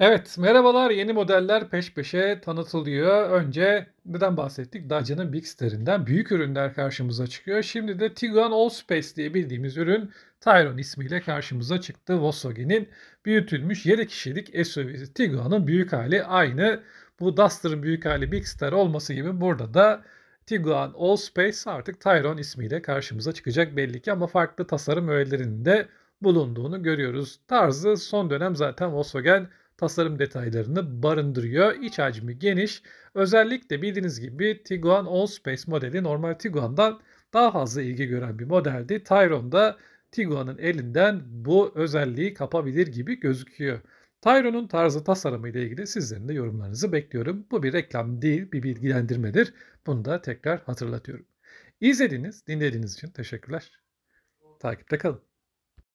Evet, merhabalar. Yeni modeller peş peşe tanıtılıyor. Önce neden bahsettik? Dacia'nın Big Star'inden büyük ürünler karşımıza çıkıyor. Şimdi de Tiguan All Space diye bildiğimiz ürün Tyron ismiyle karşımıza çıktı. Volkswagen'in büyütülmüş 7 kişilik SUV'si. Tiguan'ın büyük hali aynı. Bu Duster'ın büyük hali Big Star olması gibi burada da Tiguan All Space artık Tyron ismiyle karşımıza çıkacak belli ki ama farklı tasarım öğelerinin de bulunduğunu görüyoruz. Tarzı son dönem zaten Volkswagen tasarım detaylarını barındırıyor. İç hacmi geniş. Özellikle bildiğiniz gibi Tiguan All Space modeli normal Tiguan'dan daha fazla ilgi gören bir modeldi. Tyron da Tiguan'ın elinden bu özelliği kapabilir gibi gözüküyor. Tyron'un tarzı tasarımı ile ilgili sizlerin de yorumlarınızı bekliyorum. Bu bir reklam değil, bir bilgilendirmedir. Bunu da tekrar hatırlatıyorum. İzlediğiniz, dinlediğiniz için teşekkürler. Takipte kalın.